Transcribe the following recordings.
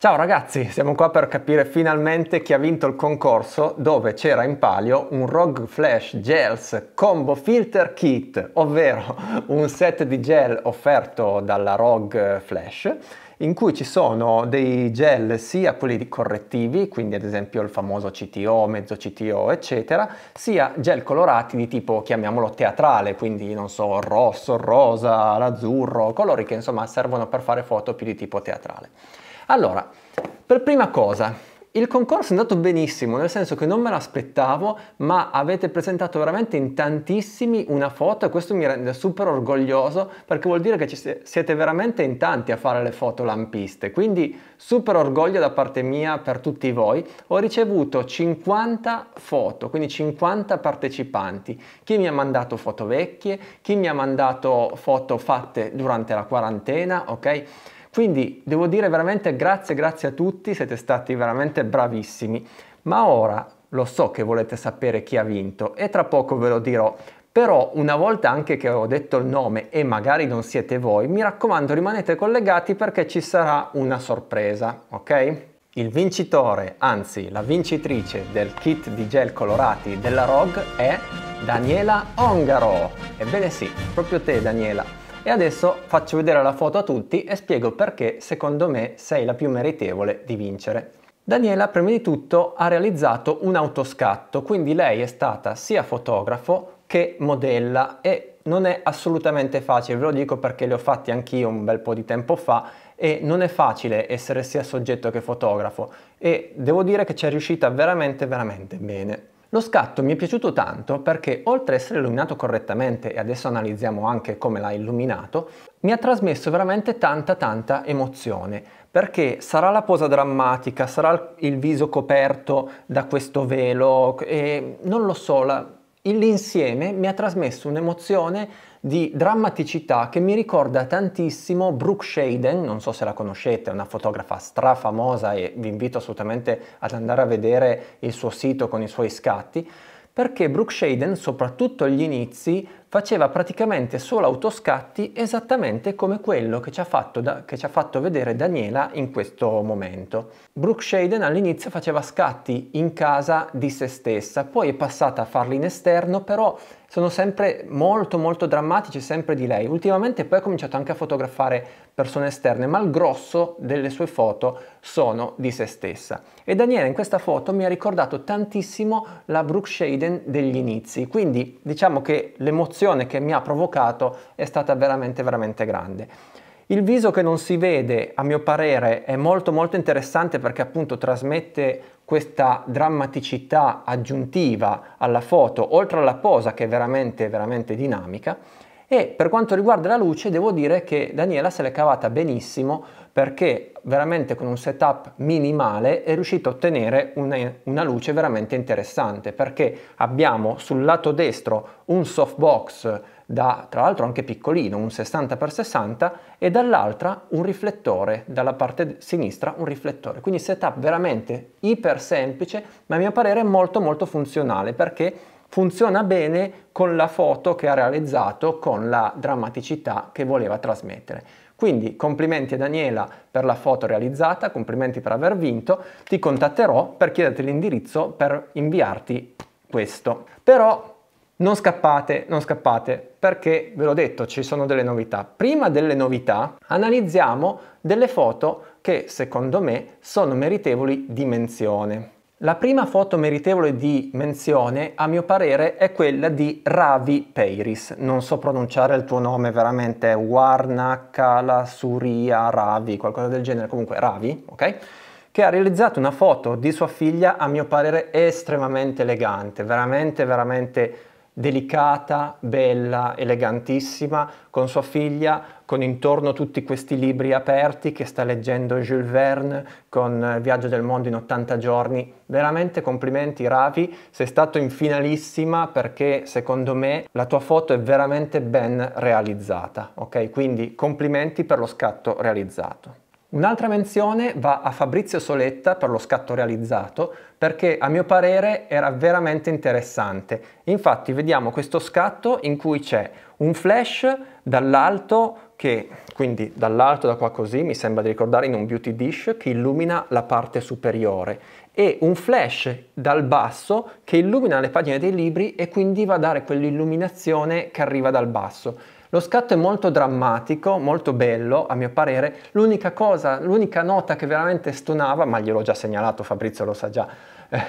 Ciao ragazzi, siamo qua per capire finalmente chi ha vinto il concorso dove c'era in palio un ROG Flash Gels Combo Filter Kit, ovvero un set di gel offerto dalla ROG Flash in cui ci sono dei gel sia quelli correttivi, quindi ad esempio il famoso CTO, mezzo CTO eccetera, sia gel colorati di tipo chiamiamolo teatrale, quindi non so, il rosso, il rosa, l'azzurro, colori che insomma servono per fare foto più di tipo teatrale. Allora, per prima cosa, il concorso è andato benissimo, nel senso che non me l'aspettavo, ma avete presentato veramente in tantissimi una foto e questo mi rende super orgoglioso perché vuol dire che ci siete veramente in tanti a fare le foto lampiste, quindi super orgoglio da parte mia per tutti voi. Ho ricevuto 50 foto, quindi 50 partecipanti, chi mi ha mandato foto vecchie, chi mi ha mandato foto fatte durante la quarantena, ok? Quindi devo dire veramente grazie, grazie a tutti, siete stati veramente bravissimi. Ma ora lo so che volete sapere chi ha vinto e tra poco ve lo dirò. Però una volta anche che ho detto il nome e magari non siete voi, mi raccomando rimanete collegati perché ci sarà una sorpresa, ok? Il vincitore, anzi la vincitrice del kit di gel colorati della ROG è Daniela Ongaro. Ebbene sì, proprio te Daniela. E adesso faccio vedere la foto a tutti e spiego perché secondo me sei la più meritevole di vincere. Daniela prima di tutto ha realizzato un autoscatto, quindi lei è stata sia fotografo che modella e non è assolutamente facile, ve lo dico perché li ho fatti anch'io un bel po' di tempo fa e non è facile essere sia soggetto che fotografo e devo dire che ci è riuscita veramente veramente bene. Lo scatto mi è piaciuto tanto perché oltre ad essere illuminato correttamente e adesso analizziamo anche come l'ha illuminato, mi ha trasmesso veramente tanta tanta emozione perché sarà la posa drammatica, sarà il viso coperto da questo velo e non lo so, la, l'insieme mi ha trasmesso un'emozione di drammaticità che mi ricorda tantissimo Brooke Shaden, non so se la conoscete, è una fotografa strafamosa e vi invito assolutamente ad andare a vedere il suo sito con i suoi scatti, perché Brooke Shaden, soprattutto agli inizi, faceva praticamente solo autoscatti esattamente come quello che ci ha fatto, da, ci ha fatto vedere Daniela in questo momento. Brooke Shaden all'inizio faceva scatti in casa di se stessa, poi è passata a farli in esterno, però sono sempre molto molto drammatici, sempre di lei. Ultimamente poi ha cominciato anche a fotografare persone esterne, ma il grosso delle sue foto sono di se stessa. E Daniela in questa foto mi ha ricordato tantissimo la Brooke Shaden degli inizi, quindi diciamo che l'emozione emozione che mi ha provocato è stata veramente veramente grande. Il viso che non si vede, a mio parere, è molto molto interessante perché appunto trasmette questa drammaticità aggiuntiva alla foto, oltre alla posa che è veramente veramente dinamica. E per quanto riguarda la luce, devo dire che Daniela se l'è cavata benissimo perché veramente con un setup minimale è riuscito a ottenere una, una luce veramente interessante perché abbiamo sul lato destro un softbox da, tra l'altro anche piccolino, un 60x60 e dall'altra un riflettore, dalla parte sinistra un riflettore. Quindi setup veramente iper semplice, ma a mio parere molto molto funzionale perché funziona bene con la foto che ha realizzato, con la drammaticità che voleva trasmettere. Quindi complimenti a Daniela per la foto realizzata, complimenti per aver vinto, ti contatterò per chiederti l'indirizzo per inviarti questo. Però non scappate, non scappate, perché ve l'ho detto, ci sono delle novità. Prima delle novità analizziamo delle foto che secondo me sono meritevoli di menzione. La prima foto meritevole di menzione, a mio parere, è quella di Ravi Peiris. Non so pronunciare il tuo nome veramente, Warnakala Suria Ravi, qualcosa del genere, comunque Ravi, ok? Che ha realizzato una foto di sua figlia, a mio parere, estremamente elegante, veramente, veramente delicata, bella, elegantissima, con sua figlia, con intorno tutti questi libri aperti che sta leggendo Jules Verne con eh, Viaggio del mondo in 80 giorni. Veramente complimenti Ravi, sei stato in finalissima perché secondo me la tua foto è veramente ben realizzata, ok? Quindi complimenti per lo scatto realizzato. Un'altra menzione va a Fabrizio Soletta per lo scatto realizzato, perché a mio parere era veramente interessante. Infatti vediamo questo scatto in cui c'è un flash dall'alto che quindi dall'alto da qua così mi sembra di ricordare in un beauty dish che illumina la parte superiore e un flash dal basso che illumina le pagine dei libri e quindi va a dare quell'illuminazione che arriva dal basso. Lo scatto è molto drammatico, molto bello a mio parere, l'unica cosa, l'unica nota che veramente stonava, ma gliel'ho già segnalato, Fabrizio lo sa già,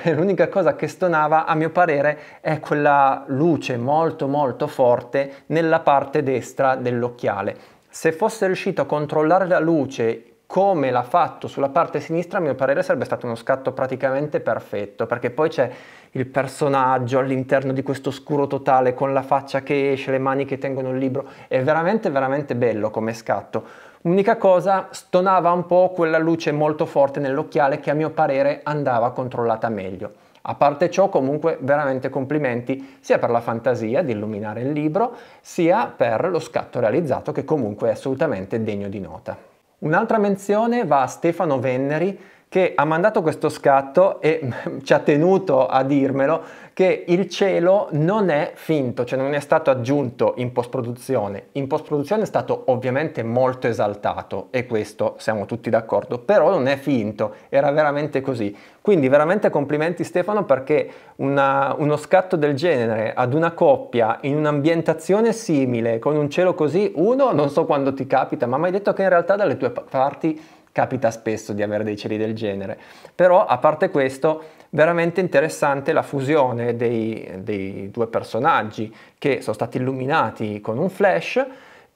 eh, l'unica cosa che stonava a mio parere è quella luce molto molto forte nella parte destra dell'occhiale. Se fosse riuscito a controllare la luce come l'ha fatto sulla parte sinistra, a mio parere sarebbe stato uno scatto praticamente perfetto, perché poi c'è il personaggio all'interno di questo scuro totale con la faccia che esce, le mani che tengono il libro, è veramente veramente bello come scatto. Unica cosa, stonava un po' quella luce molto forte nell'occhiale che a mio parere andava controllata meglio. A parte ciò, comunque, veramente complimenti sia per la fantasia di illuminare il libro, sia per lo scatto realizzato che comunque è assolutamente degno di nota. Un'altra menzione va a Stefano Venneri che ha mandato questo scatto e ci ha tenuto a dirmelo che il cielo non è finto, cioè non è stato aggiunto in post-produzione. In post-produzione è stato ovviamente molto esaltato e questo siamo tutti d'accordo, però non è finto, era veramente così. Quindi veramente complimenti Stefano perché una, uno scatto del genere ad una coppia in un'ambientazione simile, con un cielo così, uno non so quando ti capita, ma mi hai detto che in realtà dalle tue parti capita spesso di avere dei cieli del genere, però a parte questo veramente interessante la fusione dei, dei due personaggi che sono stati illuminati con un flash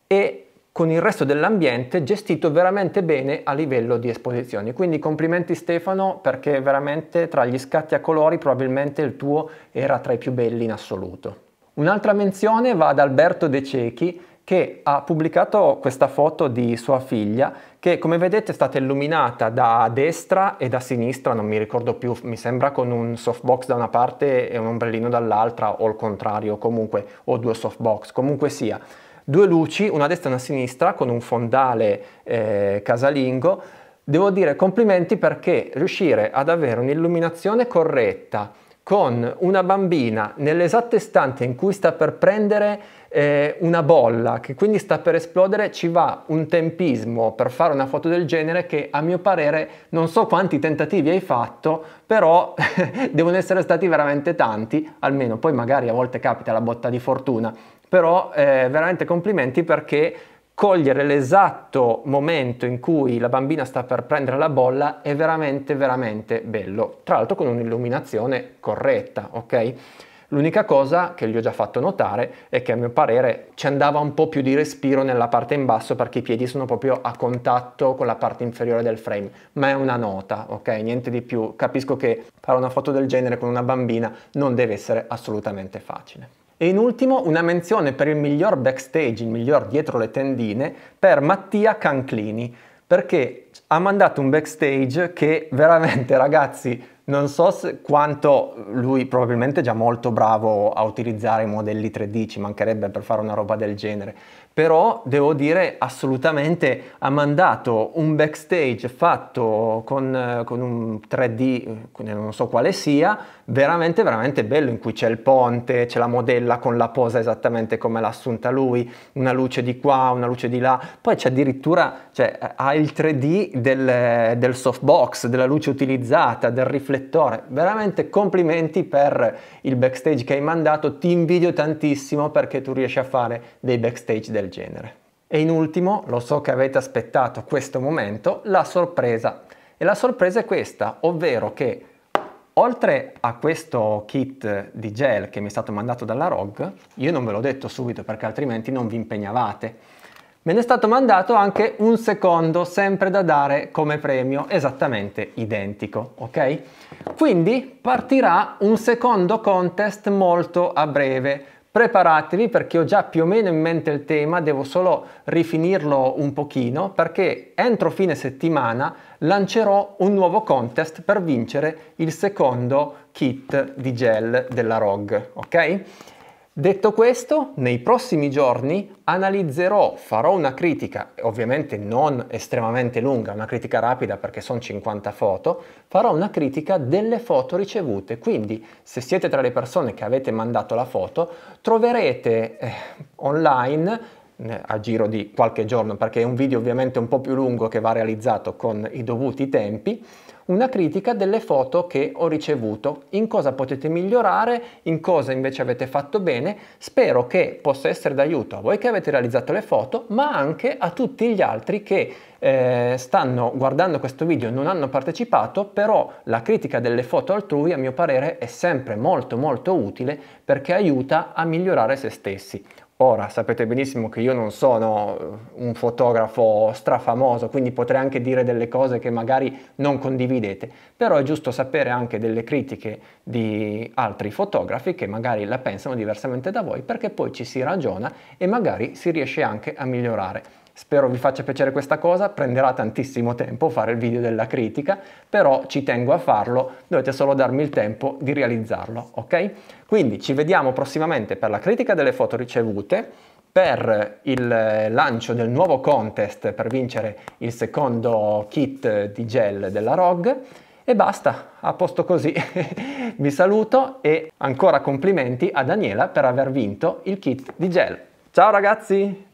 e con il resto dell'ambiente gestito veramente bene a livello di esposizioni. Quindi complimenti Stefano perché veramente tra gli scatti a colori probabilmente il tuo era tra i più belli in assoluto. Un'altra menzione va ad Alberto De Cecchi che ha pubblicato questa foto di sua figlia che come vedete è stata illuminata da destra e da sinistra, non mi ricordo più, mi sembra con un softbox da una parte e un ombrellino dall'altra o il contrario comunque, o due softbox, comunque sia. Due luci, una a destra e una a sinistra con un fondale eh, casalingo. Devo dire complimenti perché riuscire ad avere un'illuminazione corretta, con una bambina nell'esatto istante in cui sta per prendere eh, una bolla, che quindi sta per esplodere, ci va un tempismo per fare una foto del genere che a mio parere non so quanti tentativi hai fatto, però devono essere stati veramente tanti, almeno poi magari a volte capita la botta di fortuna, però eh, veramente complimenti perché cogliere l'esatto momento in cui la bambina sta per prendere la bolla è veramente veramente bello, tra l'altro con un'illuminazione corretta, ok? L'unica cosa che gli ho già fatto notare è che a mio parere ci andava un po' più di respiro nella parte in basso perché i piedi sono proprio a contatto con la parte inferiore del frame, ma è una nota, ok? Niente di più. Capisco che fare una foto del genere con una bambina non deve essere assolutamente facile. E in ultimo una menzione per il miglior backstage, il miglior dietro le tendine, per Mattia Canclini, perché ha mandato un backstage che veramente ragazzi non so se, quanto lui probabilmente è già molto bravo a utilizzare i modelli 3D, ci mancherebbe per fare una roba del genere, però devo dire assolutamente ha mandato un backstage fatto con, con un 3D, non so quale sia, veramente veramente bello in cui c'è il ponte, c'è la modella con la posa esattamente come l'ha assunta lui, una luce di qua, una luce di là, poi c'è addirittura, cioè, ha il 3D del, del softbox, della luce utilizzata, del riflesso riflettore. Veramente complimenti per il backstage che hai mandato, ti invidio tantissimo perché tu riesci a fare dei backstage del genere. E in ultimo, lo so che avete aspettato questo momento, la sorpresa. E la sorpresa è questa, ovvero che Oltre a questo kit di gel che mi è stato mandato dalla ROG, io non ve l'ho detto subito perché altrimenti non vi impegnavate. Me ne è stato mandato anche un secondo, sempre da dare come premio, esattamente identico, ok? Quindi partirà un secondo contest molto a breve, preparatevi perché ho già più o meno in mente il tema, devo solo rifinirlo un pochino perché entro fine settimana lancerò un nuovo contest per vincere il secondo kit di gel della ROG, ok? Detto questo, nei prossimi giorni analizzerò, farò una critica, ovviamente non estremamente lunga, una critica rapida perché sono 50 foto, farò una critica delle foto ricevute, quindi se siete tra le persone che avete mandato la foto, troverete eh, online eh, a giro di qualche giorno perché è un video ovviamente un po' più lungo che va realizzato con i dovuti tempi una critica delle foto che ho ricevuto, in cosa potete migliorare, in cosa invece avete fatto bene. Spero che possa essere d'aiuto a voi che avete realizzato le foto, ma anche a tutti gli altri che eh, stanno guardando questo video, e non hanno partecipato, però la critica delle foto altrui a mio parere è sempre molto molto utile perché aiuta a migliorare se stessi. Ora sapete benissimo che io non sono eh, un fotografo strafamoso, quindi potrei anche dire delle cose che magari non condividete, però è giusto sapere anche delle critiche di altri fotografi che magari la pensano diversamente da voi perché poi ci si ragiona e magari si riesce anche a migliorare. Spero vi faccia piacere questa cosa, prenderà tantissimo tempo fare il video della critica, però ci tengo a farlo, dovete solo darmi il tempo di realizzarlo, ok? Quindi ci vediamo prossimamente per la critica delle foto ricevute, per il lancio del nuovo contest per vincere il secondo kit di gel della ROG e basta, a posto così. vi saluto e ancora complimenti a Daniela per aver vinto il kit di gel. Ciao ragazzi!